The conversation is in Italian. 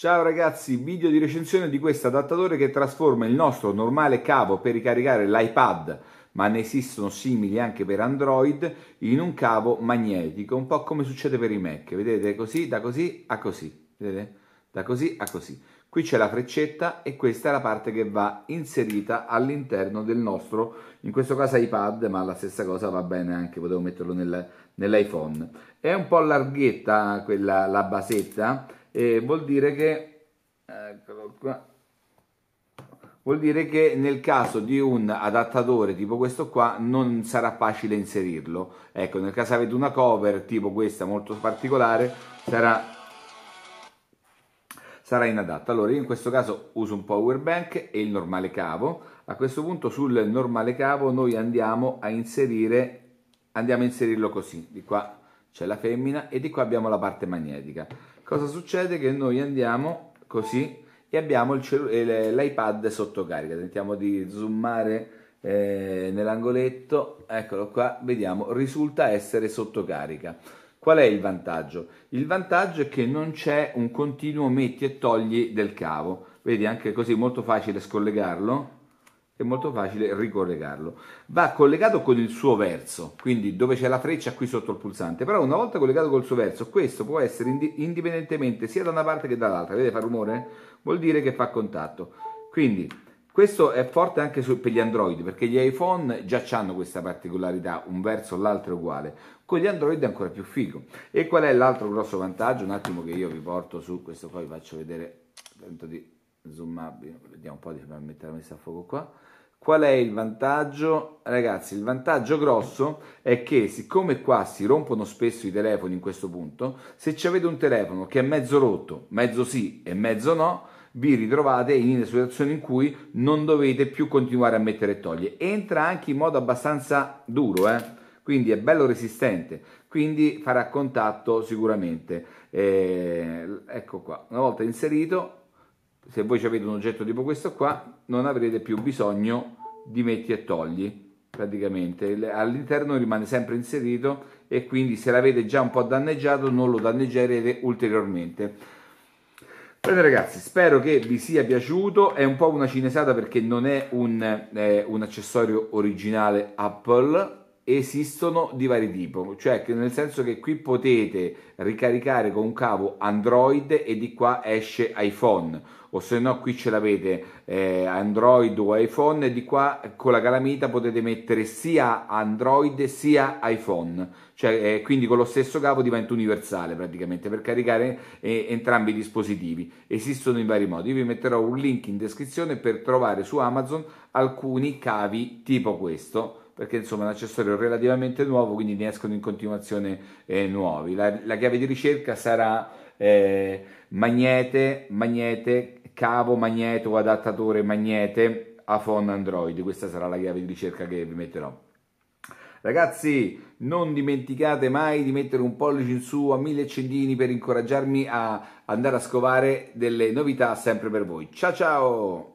Ciao ragazzi, video di recensione di questo adattatore che trasforma il nostro normale cavo per ricaricare l'iPad, ma ne esistono simili anche per Android, in un cavo magnetico, un po' come succede per i Mac, vedete così, da così a così, vedete? Da così a così. Qui c'è la freccetta e questa è la parte che va inserita all'interno del nostro, in questo caso iPad, ma la stessa cosa va bene anche, potevo metterlo nel, nell'iPhone. È un po' larghetta quella, la basetta, eh, vuol dire che eccolo qua vuol dire che nel caso di un adattatore tipo questo qua non sarà facile inserirlo ecco nel caso avete una cover tipo questa molto particolare sarà, sarà inadatta allora io in questo caso uso un power bank e il normale cavo a questo punto sul normale cavo noi andiamo a inserire andiamo a inserirlo così di qua c'è la femmina e di qua abbiamo la parte magnetica cosa succede? Che noi andiamo così e abbiamo celu- eh, l'iPad sotto carica, tentiamo di zoomare eh, nell'angoletto, eccolo qua, vediamo, risulta essere sotto carica. Qual è il vantaggio? Il vantaggio è che non c'è un continuo metti e togli del cavo, vedi anche così è molto facile scollegarlo è molto facile ricollegarlo. Va collegato con il suo verso, quindi dove c'è la freccia qui sotto il pulsante, però una volta collegato col suo verso, questo può essere indipendentemente sia da una parte che dall'altra, vedete fa rumore? Vuol dire che fa contatto. Quindi questo è forte anche su, per gli Android, perché gli iPhone già hanno questa particolarità, un verso o l'altro è uguale. Con gli Android è ancora più figo. E qual è l'altro grosso vantaggio? Un attimo che io vi porto su questo, poi vi faccio vedere, tento di zoom up, vediamo un po' di mettere la messa a fuoco qua. Qual è il vantaggio? Ragazzi, il vantaggio grosso è che siccome qua si rompono spesso i telefoni in questo punto, se ci avete un telefono che è mezzo rotto, mezzo sì e mezzo no, vi ritrovate in una situazione in cui non dovete più continuare a mettere e togliere. Entra anche in modo abbastanza duro, eh? quindi è bello resistente, quindi farà contatto sicuramente. Eh, ecco qua, una volta inserito se voi avete un oggetto tipo questo qua non avrete più bisogno di metti e togli praticamente all'interno rimane sempre inserito e quindi se l'avete già un po' danneggiato non lo danneggerete ulteriormente Bene ragazzi, spero che vi sia piaciuto, è un po' una cinesata perché non è un, eh, un accessorio originale Apple, esistono di vari tipi, cioè nel senso che qui potete ricaricare con un cavo Android e di qua esce iPhone, o se no qui ce l'avete eh, Android o iPhone e di qua con la calamita potete mettere sia Android sia iPhone, cioè eh, quindi con lo stesso cavo diventa universale praticamente per caricare eh, entrambi i dispositivi. Esistono in vari modi, Io vi metterò un link in descrizione per trovare su Amazon alcuni cavi tipo questo perché insomma è un accessorio relativamente nuovo, quindi ne escono in continuazione eh, nuovi. La, la, chiave di ricerca sarà eh, magnete, magnete, cavo magneto, adattatore magnete, phone Android, questa sarà la chiave di ricerca che vi metterò. Ragazzi, non dimenticate mai di mettere un pollice in su a mille accendini per incoraggiarmi a andare a scovare delle novità sempre per voi. Ciao ciao!